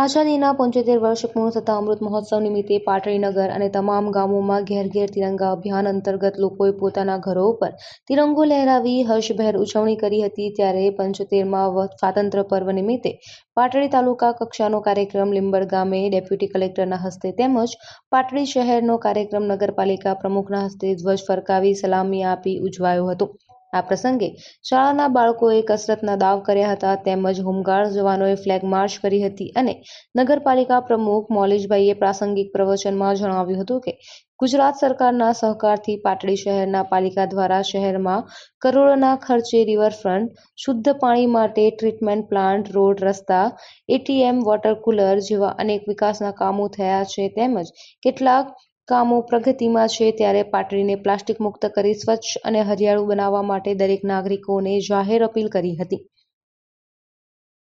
આઝાદીના પંચોતેર વર્ષ પૂર્ણ થતા અમૃત મહોત્સવ નિમિત્તે પાટણીનગર અને તમામ ગામોમાં ઘેર ઘેર તિરંગા અભિયાન અંતર્ગત લોકોએ પોતાના ઘરો ઉપર તિરંગો લહેરાવી હર્ષભેર ઉજવણી કરી હતી ત્યારે પંચોતેરમાં સ્વાતંત્ર્ય પર્વ નિમિત્તે પાટડી તાલુકા કક્ષાનો કાર્યક્રમ લીંબડ ગામે ડેપ્યુટી કલેક્ટરના હસ્તે તેમજ પાટડી શહેરનો કાર્યક્રમ નગરપાલિકા પ્રમુખના હસ્તે ધ્વજ ફરકાવી સલામી આપી ઉજવાયો હતો આ પ્રસંગે શાળાના બાળકોએ કસરતના દાવ કર્યા હતા તેમજ હોમગાર્ડ જવાનોએ ફ્લેગ માર્ચ કરી હતી અને નગરપાલિકા પ્રમુખ મોલેજભાઈએ પ્રાસંગિક પ્રવચનમાં જણાવ્યું હતું કે ગુજરાત સરકારના સહકારથી પાટડી શહેરના પાલિકા દ્વારા શહેરમાં કરોડોના ખર્ચે રિવરફ્રન્ટ શુદ્ધ પાણી માટે ટ્રીટમેન્ટ પ્લાન્ટ રોડ રસ્તા એટીએમ વોટર કુલર જેવા અનેક વિકાસના કામો થયા છે તેમજ કેટલાક કામો પ્રગતિમાં છે ત્યારે પાટડીને પ્લાસ્ટિક મુક્ત કરી સ્વચ્છ અને હરિયાળું બનાવવા માટે દરેક નાગરિકોને જાહેર અપીલ કરી હતી